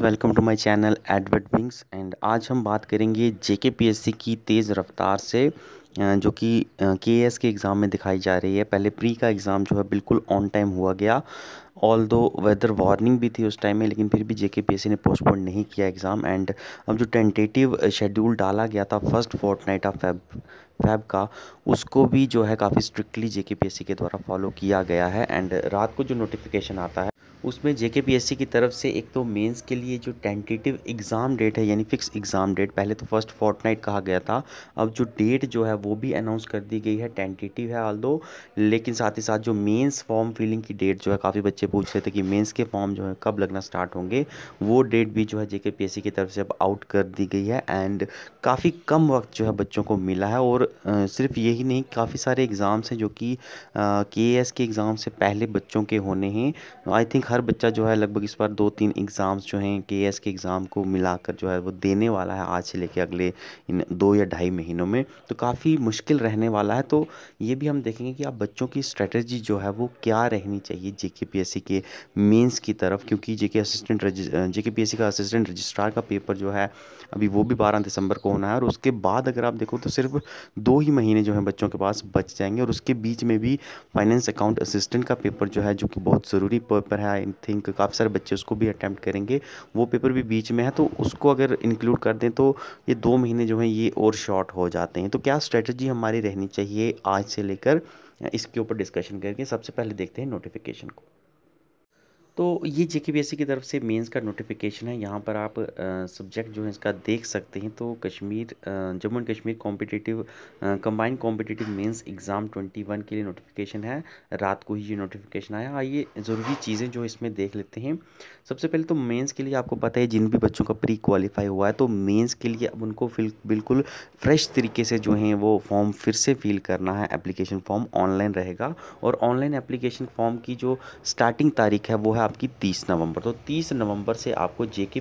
welcome to my channel Advert Wings and आज हम बात करेंगे जेके सी की तेज़ रफ्तार से जो कि के एस के एग्ज़ाम में दिखाई जा रही है पहले प्री का एग्ज़ाम जो है बिल्कुल ऑन टाइम हुआ गया ऑल दो वेदर वार्निंग भी थी उस टाइम में लेकिन फिर भी जेके सी ने पोस्टपोन नहीं किया एग्ज़ाम एंड अब जो टेंटेटिव शेड्यूल डाला गया था first fortnight of Feb Feb का उसको भी जो है काफ़ी स्ट्रिक्टली जेके सी के द्वारा फॉलो किया गया है एंड रात को जो नोटिफिकेशन आता है उसमें जेके पीएससी की तरफ से एक तो मेंस के लिए जो टेंटेटिव एग्ज़ाम डेट है यानी फ़िक्स एग्ज़ाम डेट पहले तो फर्स्ट फोर्टनाइट कहा गया था अब जो डेट जो है वो भी अनाउंस कर दी गई है टेंटेटिव है ऑल लेकिन साथ ही साथ जो मेंस फॉर्म फिलिंग की डेट जो है काफ़ी बच्चे पूछ रहे थे कि मेन्स के फॉर्म जो है कब लगना स्टार्ट होंगे वो डेट भी जो है जेके की तरफ से अब आउट कर दी गई है एंड काफ़ी कम वक्त जो है बच्चों को मिला है और सिर्फ यही नहीं काफ़ी सारे एग्ज़ाम्स हैं जो कि के के एग्ज़ाम से पहले बच्चों के होने हैं आई थिंक हर बच्चा जो है लगभग इस बार दो तीन एग्ज़ाम्स जो हैं के एस के एग्ज़ाम को मिलाकर जो है वो देने वाला है आज से लेके अगले इन दो या ढाई महीनों में तो काफ़ी मुश्किल रहने वाला है तो ये भी हम देखेंगे कि आप बच्चों की स्ट्रेटजी जो है वो क्या रहनी चाहिए जे के पी एस सी के मेन्स की तरफ क्योंकि जे के असिस्टेंट जे के पी एस सी का असिस्टेंट रजिस्ट्रार का पेपर जो है अभी वो भी बारह दिसंबर को होना है और उसके बाद अगर आप देखो तो सिर्फ दो ही महीने जो है बच्चों के पास बच जाएंगे और उसके बीच में भी फाइनेंस अकाउंट असिस्टेंट का पेपर जो है जो कि बहुत ज़रूरी पेपर है आई थिंक काफ़ी सारे बच्चे उसको भी अटैम्प्ट करेंगे वो पेपर भी बीच में है तो उसको अगर इंक्लूड कर दें तो ये दो महीने जो हैं ये और शॉर्ट हो जाते हैं तो क्या स्ट्रेटजी हमारी रहनी चाहिए आज से लेकर इसके ऊपर डिस्कशन करके सबसे पहले देखते हैं नोटिफिकेशन को तो ये जे की तरफ से मेंस का नोटिफिकेशन है यहाँ पर आप सब्जेक्ट जो है इसका देख सकते हैं तो Kashmir Jammu and Kashmir competitive combined competitive mains exam 21 के लिए नोटिफिकेशन है रात को ही ये नोटिफिकेशन आया आइए ज़रूरी चीज़ें जो इसमें देख लेते हैं सबसे पहले तो मेंस के लिए आपको पता है जिन भी बच्चों का प्री क्वालिफाई हुआ है तो मेन्स के लिए अब उनको बिल्कुल फ्रेश तरीके से जो है वो फॉर्म फिर से फिल करना है एप्लीकेशन फॉर्म ऑनलाइन रहेगा और ऑनलाइन एप्लीकेशन फॉर्म की जो स्टार्टिंग तारीख है वो है आपकी 30 नवंबर तो 30 नवंबर से आपको जे की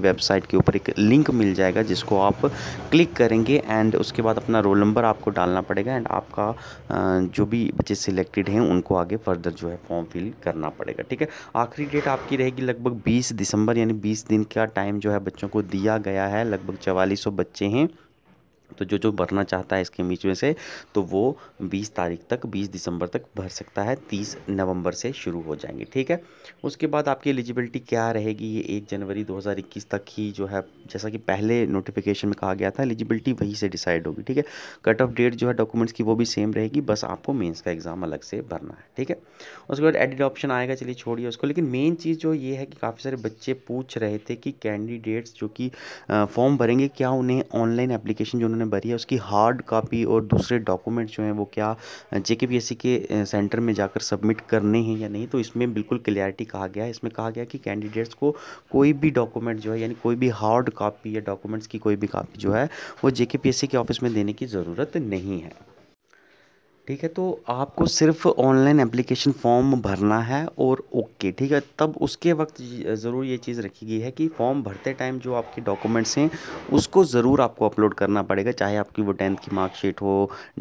वेबसाइट के ऊपर एक लिंक मिल जाएगा जिसको आप क्लिक करेंगे एंड उसके बाद अपना रोल नंबर आपको डालना पड़ेगा एंड आपका जो भी बच्चे सिलेक्टेड हैं उनको आगे फर्दर जो है फॉर्म फिल करना पड़ेगा ठीक है आखिरी डेट आपकी रहेगी लगभग बीस दिसंबर यानी बीस दिन का टाइम जो है बच्चों को दिया गया है लगभग चवालीस बच्चे हैं तो जो जो भरना चाहता है इसके बीच में से तो वो 20 तारीख तक 20 दिसंबर तक भर सकता है 30 नवंबर से शुरू हो जाएंगे ठीक है उसके बाद आपकी एलिजिबिलिटी क्या रहेगी ये एक जनवरी 2021 तक ही जो है जैसा कि पहले नोटिफिकेशन में कहा गया था एलिजिबिलिटी वहीं से डिसाइड होगी ठीक है कट ऑफ डेट जो है डॉक्यूमेंट्स की वो भी सेम रहेगी बस आपको मेन्स का एग्ज़ाम अलग से भरना है ठीक है उसके बाद एडिट ऑप्शन आएगा चलिए छोड़िए उसको लेकिन मेन चीज़ जो ये है कि काफ़ी सारे बच्चे पूछ रहे थे कि कैंडिडेट्स जो कि फॉर्म भरेंगे क्या उन्हें ऑनलाइन एप्लीकेशन जो उन्होंने भरी है उसकी हार्ड कापी और दूसरे डॉक्यूमेंट जो हैं वो क्या जे के सेंटर में जाकर सबमिट करने हैं या नहीं तो इसमें बिल्कुल क्लियरिटी कहा गया है इसमें कहा गया कि कैंडिडेट्स को कोई भी डॉक्यूमेंट जो है यानी कोई भी हार्ड कापी या डॉक्यूमेंट्स की कोई भी कापी जो है वो जे के ऑफिस में देने की ज़रूरत नहीं है ठीक है तो आपको सिर्फ ऑनलाइन एप्लीकेशन फॉर्म भरना है और ओके ठीक है तब उसके वक्त ज़रूर ये चीज़ रखी गई है कि फॉर्म भरते टाइम जो आपके डॉक्यूमेंट्स हैं उसको ज़रूर आपको अपलोड करना पड़ेगा चाहे आपकी वो टेंथ की मार्कशीट हो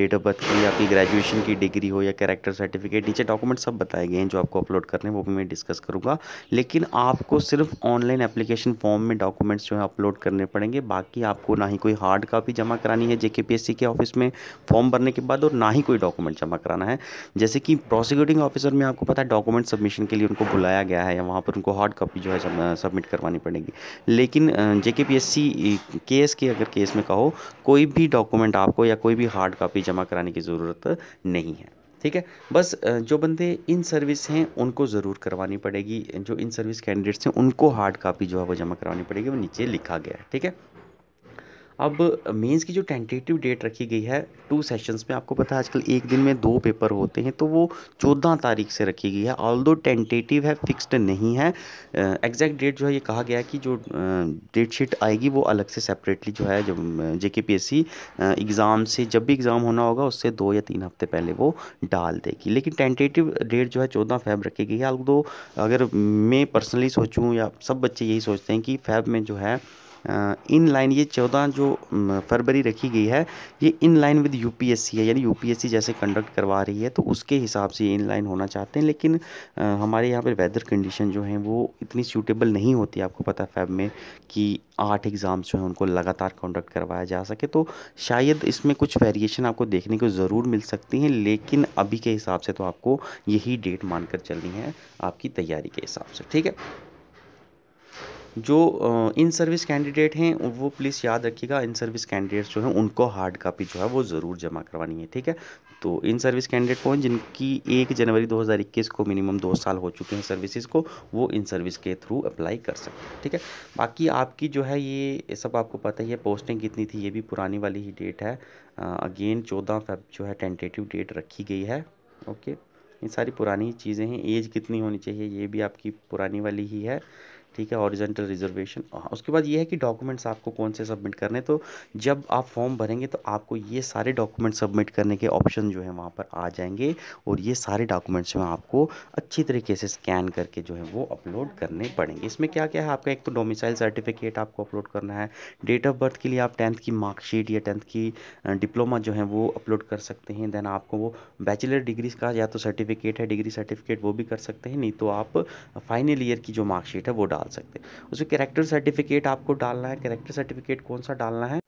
डेट ऑफ बर्थ की आपकी ग्रेजुएशन की डिग्री हो या कैरेक्टर सर्टिफिकेट नीचे डॉक्यूमेंट सब बताए गए हैं जो आपको अपलोड करने हैं वो भी मैं डिस्कस करूँगा लेकिन आपको सिर्फ ऑनलाइन एप्लीकेशन फॉर्म में डॉक्यूमेंट्स जो है अपलोड करने पड़ेंगे बाकी आपको ना ही कोई हार्ड कापी जमा करानी है जे के ऑफिस में फॉर्म भरने के बाद और ना ही कोई डॉक्यूमेंट जमा कराना है जैसे कि प्रोसिक्यूटिंग ऑफिसर में आपको पता है डॉक्यूमेंट सबमिशन के लिए उनको बुलाया गया है या वहाँ पर उनको हार्ड कॉपी जो है सबमिट करवानी पड़ेगी लेकिन जे के केस के अगर केस में कहो कोई भी डॉक्यूमेंट आपको या कोई भी हार्ड कॉपी जमा कराने की ज़रूरत नहीं है ठीक है बस जो बंदे इन सर्विस हैं उनको ज़रूर करवानी पड़ेगी जो इन सर्विस कैंडिडेट्स हैं उनको हार्ड कापी जो है वो जमा करवानी पड़ेगी वो नीचे लिखा गया है ठीक है अब मेंस की जो टेंटेटिव डेट रखी गई है टू सेशंस में आपको पता है आजकल एक दिन में दो पेपर होते हैं तो वो चौदह तारीख से रखी गई है ऑल दो टेंटेटिव है फिक्स्ड नहीं है एग्जैक्ट डेट जो है ये कहा गया है कि जो डेट शीट आएगी वो अलग से सेपरेटली जो है जब जे के एग्ज़ाम से जब भी एग्ज़ाम होना होगा उससे दो या तीन हफ्ते पहले वो डाल देगी लेकिन टेंटेटिव डेट जो है चौदह फैब रखी गई है ऑल अगर मैं पर्सनली सोचूँ या सब बच्चे यही सोचते हैं कि फैब में जो है इन लाइन ये चौदह जो फरवरी रखी गई है ये इन लाइन विद यूपीएससी है यानी यूपीएससी जैसे कंडक्ट करवा रही है तो उसके हिसाब से इन लाइन होना चाहते हैं लेकिन आ, हमारे यहाँ पर वेदर कंडीशन जो हैं वो इतनी सूटेबल नहीं होती आपको पता है फैब में कि आठ एग्ज़ाम्स जो हैं उनको लगातार कंडक्ट करवाया जा सके तो शायद इसमें कुछ वेरिएशन आपको देखने को ज़रूर मिल सकती हैं लेकिन अभी के हिसाब से तो आपको यही डेट मानकर चलनी है आपकी तैयारी के हिसाब से ठीक है जो इन सर्विस कैंडिडेट हैं वो प्लीज़ याद रखिएगा इन सर्विस कैंडिडेट्स जो हैं उनको हार्ड कापी जो है वो ज़रूर जमा करवानी है ठीक है तो इन सर्विस कैंडिडेट कौन जिनकी एक जनवरी 2021 को मिनिमम दो साल हो चुके हैं सर्विसेज को वो इन सर्विस के थ्रू अप्लाई कर सकते हैं ठीक है बाकी आपकी जो है ये सब आपको पता ही है पोस्टिंग कितनी थी ये भी पुरानी वाली ही डेट है अगेन चौदह फेब जो है टेंटेटिव डेट रखी गई है ओके ये सारी पुरानी चीज़ें हैं एज कितनी होनी चाहिए ये भी आपकी पुरानी वाली ही है ठीक है ऑरिजेंटल रिजर्वेशन हाँ, उसके बाद ये है कि डॉक्यूमेंट्स आपको कौन से सबमिट करने तो जब आप फॉर्म भरेंगे तो आपको ये सारे डॉक्यूमेंट सबमिट करने के ऑप्शन जो है वहाँ पर आ जाएंगे और ये सारे डॉक्यूमेंट्स जो आपको अच्छी तरीके से स्कैन करके जो है वो अपलोड करने पड़ेंगे इसमें क्या क्या है आपका एक तो डोमिसाइल सर्टिफिकेट आपको अपलोड करना है डेट ऑफ बर्थ के लिए आप टेंथ की मार्कशीट या टेंथ की डिप्लोमा जो है वो अपलोड कर सकते हैं देन आपको वो बैचलर डिग्री का या तो सर्टिफिकेट है डिग्री सर्टिफिकेट वो भी कर सकते हैं नहीं तो आप फाइनल ईयर की जो मार्कशीट है वो डाल डाल सकते हैं उसमें करेक्टर सर्टिफिकेट आपको डालना है करेक्टर सर्टिफिकेट कौन सा डालना है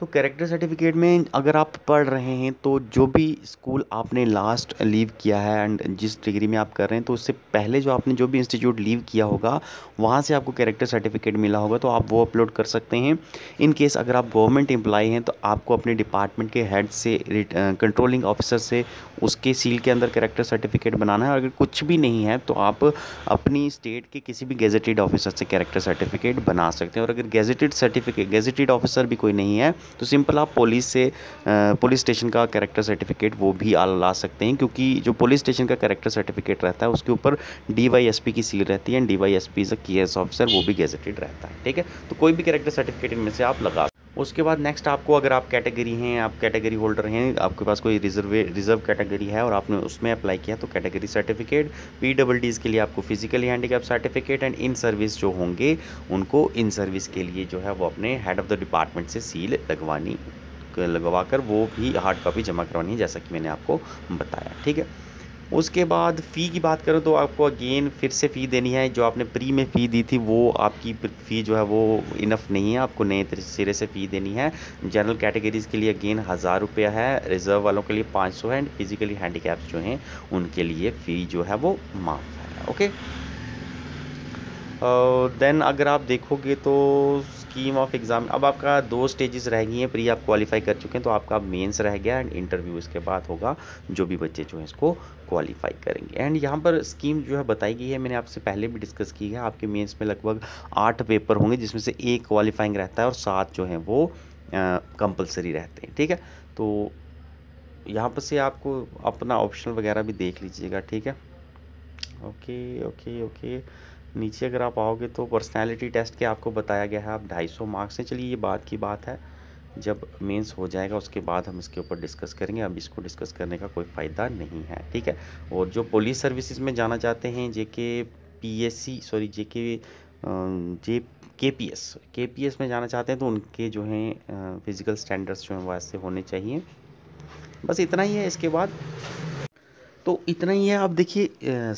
तो कैरेक्टर सर्टिफिकेट में अगर आप पढ़ रहे हैं तो जो भी स्कूल आपने लास्ट लीव किया है एंड जिस डिग्री में आप कर रहे हैं तो उससे पहले जो आपने जो भी इंस्टीट्यूट लीव किया होगा वहाँ से आपको कैरेक्टर सर्टिफिकेट मिला होगा तो आप वो अपलोड कर सकते हैं इन केस अगर आप गवर्नमेंट एम्प्लाई हैं तो आपको अपने डिपार्टमेंट के हेड से कंट्रोलिंग ऑफिसर से उसके सील के अंदर करेक्टर सर्टिफिकेट बनाना है और अगर कुछ भी नहीं है तो आप अपनी स्टेट के किसी भी गेजेटेड ऑफिसर से करेक्टर सर्टिफिकेट बना सकते हैं और अगर गेजेटेड सर्टिफिकेट गेजेटेड ऑफिसर भी कोई नहीं है तो सिंपल आप पुलिस से पुलिस स्टेशन का करेक्टर सर्टिफिकेट वो भी ला सकते हैं क्योंकि जो पुलिस स्टेशन का करेक्टर सर्टिफिकेट रहता है उसके ऊपर डी की सील रहती है and D Y S P S officer वो भी गेजेटेड रहता है ठीक है तो कोई भी करेक्टर सर्टिफिकेट इनमें से आप लगा उसके बाद नेक्स्ट आपको अगर आप कैटेगरी हैं आप कैटेगरी होल्डर हैं आपके पास कोई रिजर्व रिजर्व कैटेगरी है और आपने उसमें अप्लाई किया तो category certificate P double Ds के लिए आपको physically handicap certificate and in service जो होंगे उनको इन सर्विस के लिए जो है वो अपने हेड ऑफ़ द डिपार्टमेंट से सील लगवानी लगवा कर वो भी हार्ड कॉपी जमा करवानी है जैसा कि मैंने आपको बताया ठीक है उसके बाद फ़ी की बात करूँ तो आपको अगेन फिर से फ़ी देनी है जो आपने प्री में फ़ी दी थी वो आपकी फ़ी जो है वो इनफ नहीं है आपको नए सिरे से फ़ी देनी है जनरल कैटेगरीज़ के लिए अगेन हज़ार रुपया है रिज़र्व वालों के लिए पाँच सौ है एंड फिज़िकली हैंडीकैप्स जो हैं उनके लिए फ़ी जो है वो माफ़ है ओके देन uh, अगर आप देखोगे तो स्कीम ऑफ एग्ज़ाम अब आपका दो स्टेजेस रह गई हैं प्री आप क्वालिफाई कर चुके हैं तो आपका मेंस रह गया एंड इंटरव्यू इसके बाद होगा जो भी बच्चे जो हैं इसको क्वालिफाई करेंगे एंड यहाँ पर स्कीम जो है बताई गई है मैंने आपसे पहले भी डिस्कस की है आपके मेन्स में लगभग आठ पेपर होंगे जिसमें से एक क्वालिफाइंग रहता है और सात जो हैं वो कंपलसरी रहते हैं ठीक है तो यहाँ पर से आपको अपना ऑप्शन वगैरह भी देख लीजिएगा ठीक है ओके ओके ओके नीचे अगर आप आओगे तो पर्सनैलिटी टेस्ट के आपको बताया गया है आप सौ मार्क्स हैं चलिए ये बात की बात है जब मेंस हो जाएगा उसके बाद हम इसके ऊपर डिस्कस करेंगे अब इसको डिस्कस करने का कोई फ़ायदा नहीं है ठीक है और जो पुलिस सर्विसेज में जाना चाहते हैं जे के सॉरी जे K J K P S K P S में जाना चाहते हैं तो उनके जो हैं फिज़िकल स्टैंडर्ड्स जो हैं वैसे होने चाहिए बस इतना ही है इसके बाद तो इतना ही है आप देखिए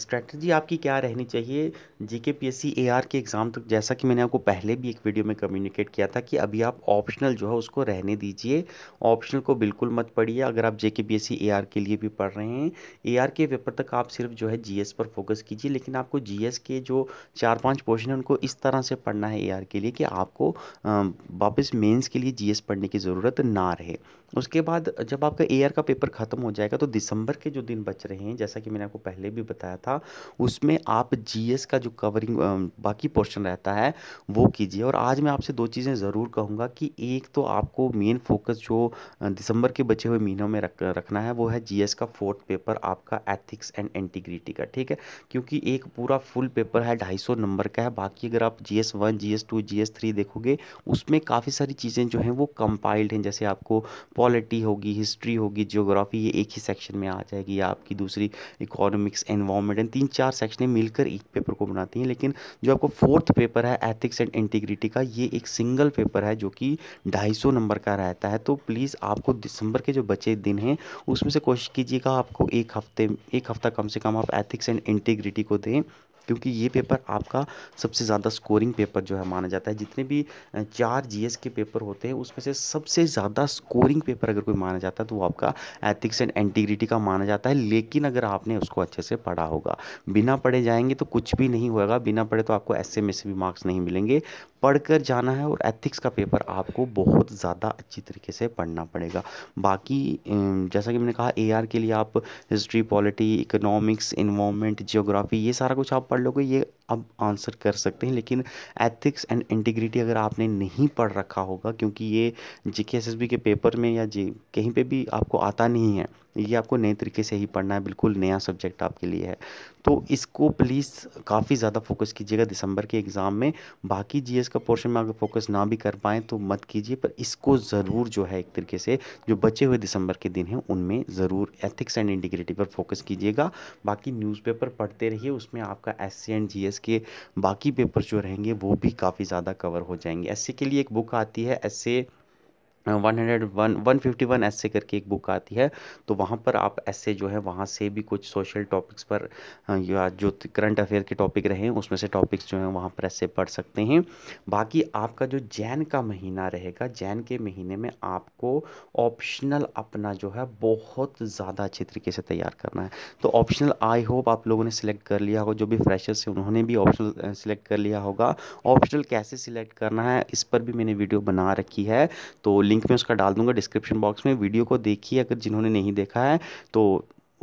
स्ट्रैटेजी आपकी क्या रहनी चाहिए जीके पीएससी एआर के एग्ज़ाम तक तो जैसा कि मैंने आपको पहले भी एक वीडियो में कम्युनिकेट किया था कि अभी आप ऑप्शनल जो है उसको रहने दीजिए ऑप्शनल को बिल्कुल मत पढ़िए अगर आप जेके पीएससी एआर के लिए भी पढ़ रहे हैं एआर के पेपर तक आप सिर्फ जो है जी पर फोकस कीजिए लेकिन आपको जी के जो चार पाँच पोर्शन है उनको इस तरह से पढ़ना है ए के लिए कि आपको वापस मेन्स के लिए जी पढ़ने की ज़रूरत ना रहे उसके बाद जब आपका ए का पेपर ख़त्म हो जाएगा तो दिसंबर के जो दिन बच रहे हैं जैसा कि मैंने आपको पहले भी बताया था उसमें आप जी का जो कवरिंग बाकी पोर्शन रहता है वो कीजिए और आज मैं आपसे दो चीज़ें ज़रूर कहूँगा कि एक तो आपको मेन फोकस जो दिसंबर के बचे हुए महीनों में रख रखना है वो है जी का फोर्थ पेपर आपका एथिक्स एंड एंटीग्रिटी का ठीक है क्योंकि एक पूरा फुल पेपर है ढाई नंबर का है बाकी अगर आप G S one G S two G S three देखोगे उसमें काफ़ी सारी चीज़ें जो हैं वो कंपाइल्ड हैं जैसे आपको पॉलिटी होगी हिस्ट्री होगी जियोग्राफी ये एक ही सेक्शन में आ जाएगी या आपकी दूसरी इकोनॉमिक्स एनवायरमेंट एंड तीन चार सेक्शन मिलकर एक पेपर को बनाती हैं लेकिन जो आपको फोर्थ पेपर है एथिक्स एंड इंटीग्रिटी का ये एक सिंगल पेपर है जो कि ढाई नंबर का रहता है तो प्लीज़ आपको दिसंबर के जो बचे दिन हैं उसमें से कोशिश कीजिएगा आपको एक हफ्ते एक हफ्ता कम से कम आप एथिक्स एंड इंटीग्रिटी को दें क्योंकि ये पेपर आपका सबसे ज़्यादा स्कोरिंग पेपर जो है माना जाता है जितने भी चार जीएस के पेपर होते हैं उसमें से सबसे ज़्यादा स्कोरिंग पेपर अगर कोई माना जाता है तो वो आपका एथिक्स एंड एंटीग्रिटी का माना जाता है लेकिन अगर आपने उसको अच्छे से पढ़ा होगा बिना पढ़े जाएंगे तो कुछ भी नहीं होगा बिना पढ़े तो आपको एस एम भी मार्क्स नहीं मिलेंगे पढ़कर जाना है और एथिक्स का पेपर आपको बहुत ज़्यादा अच्छी तरीके से पढ़ना पड़ेगा बाकी जैसा कि मैंने कहा एआर के लिए आप history polity economics environment geography ये सारा कुछ आप पढ़ लोगे ये अब आंसर कर सकते हैं लेकिन एथिक्स एंड इंटीग्रिटी अगर आपने नहीं पढ़ रखा होगा क्योंकि ये जी के पेपर में या जी कहीं पे भी आपको आता नहीं है ये आपको नए तरीके से ही पढ़ना है बिल्कुल नया सब्जेक्ट आपके लिए है तो इसको प्लीज़ काफ़ी ज़्यादा फोकस कीजिएगा दिसंबर के एग्ज़ाम में बाकी जीएस का पोर्शन में अगर फोकस ना भी कर पाएँ तो मत कीजिए पर इसको ज़रूर जो है एक तरीके से जो बचे हुए दिसंबर के दिन हैं उनमें ज़रूर एथिक्स एंड इंटीग्रिटी पर फोकस कीजिएगा बाकी न्यूज़पेपर पढ़ते रहिए उसमें आपका एस एंड जी के बाकी पेपर जो रहेंगे वो भी काफ़ी ज़्यादा कवर हो जाएंगे ऐसे के लिए एक बुक आती है ऐसे one hundred one one fifty one ऐसे करके एक बुक आती है तो वहाँ पर आप ऐसे जो है वहाँ से भी कुछ सोशल टॉपिक्स पर या जो करंट अफेयर के टॉपिक रहे हैं उसमें से टॉपिक्स जो हैं वहाँ पर ऐसे पढ़ सकते हैं बाकी आपका जो जैन का महीना रहेगा जैन के महीने में आपको ऑप्शनल अपना जो है बहुत ज़्यादा अच्छे तरीके से तैयार करना है तो ऑप्शनल आई होप आप लोगों ने सिलेक्ट कर लिया होगा जो भी फ्रेशर्स है उन्होंने भी ऑप्शनल सिलेक्ट कर लिया होगा ऑप्शनल कैसे सिलेक्ट करना है इस पर भी मैंने वीडियो बना रखी है तो लिंक मैं उसका डाल दूंगा डिस्क्रिप्शन बॉक्स में वीडियो को देखिए अगर जिन्होंने नहीं देखा है तो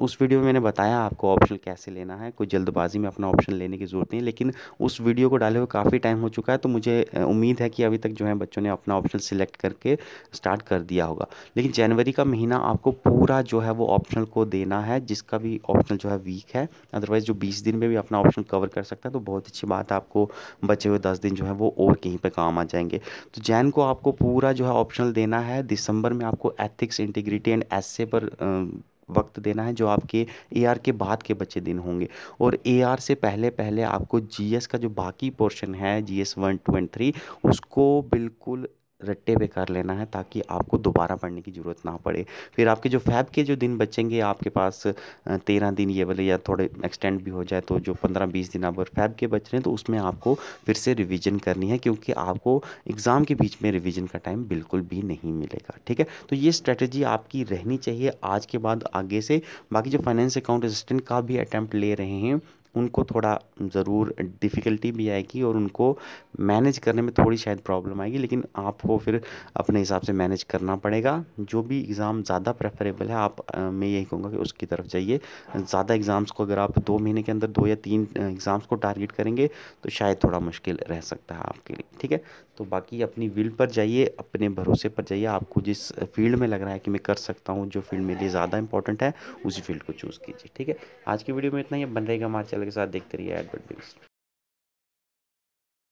उस वीडियो में मैंने बताया आपको ऑप्शन कैसे लेना है कोई जल्दबाजी में अपना ऑप्शन लेने की ज़रूरत नहीं है लेकिन उस वीडियो को डाले हुए काफ़ी टाइम हो चुका है तो मुझे उम्मीद है कि अभी तक जो है बच्चों ने अपना ऑप्शन सिलेक्ट करके स्टार्ट कर दिया होगा लेकिन जनवरी का महीना आपको पूरा जो है वो ऑप्शनल को देना है जिसका भी ऑप्शनल जो है वीक है अदरवाइज़ जो बीस दिन में भी अपना ऑप्शन कवर कर सकता है तो बहुत अच्छी बात है आपको बचे हुए दस दिन जो है वो और कहीं पर काम आ जाएंगे तो जैन को आपको पूरा जो है ऑप्शनल देना है दिसंबर में आपको एथिक्स इंटीग्रिटी एंड ऐसे पर वक्त देना है जो आपके ए के बाद के बचे दिन होंगे और ए से पहले पहले आपको जी का जो बाकी पोर्शन है जी एस वन थ्री उसको बिल्कुल रट्टे पे कर लेना है ताकि आपको दोबारा पढ़ने की ज़रूरत ना पड़े फिर आपके जो फैब के जो दिन बचेंगे आपके पास तेरह दिन ये वाले या थोड़े एक्सटेंड भी हो जाए तो जो पंद्रह बीस दिन आप फैब के बच रहे हैं तो उसमें आपको फिर से रिवीजन करनी है क्योंकि आपको एग्ज़ाम के बीच में रिविज़न का टाइम बिल्कुल भी नहीं मिलेगा ठीक है तो ये स्ट्रैटेजी आपकी रहनी चाहिए आज के बाद आगे से बाकी जो फाइनेंस अकाउंट असिस्टेंट का भी अटैम्प्ट ले रहे हैं उनको थोड़ा ज़रूर डिफ़िकल्टी भी आएगी और उनको मैनेज करने में थोड़ी शायद प्रॉब्लम आएगी लेकिन आपको फिर अपने हिसाब से मैनेज करना पड़ेगा जो भी एग्ज़ाम ज़्यादा प्रेफरेबल है आप मैं यही कहूँगा कि उसकी तरफ जाइए ज़्यादा एग्ज़ाम्स को अगर आप दो महीने के अंदर दो या तीन एग्ज़ाम्स को टारगेट करेंगे तो शायद थोड़ा मुश्किल रह सकता है आपके लिए ठीक है तो बाकी अपनी विल पर जाइए अपने भरोसे पर जाइए आपको जिस फील्ड में लग रहा है कि मैं कर सकता हूँ जो फील्ड मेरे लिए ज़्यादा इंपॉर्टेंट है उसी फील्ड को चूज़ कीजिए ठीक है आज की वीडियो में इतना ही बन रहेगा हमारे चैनल के साथ देखते रहिए एडवर्ट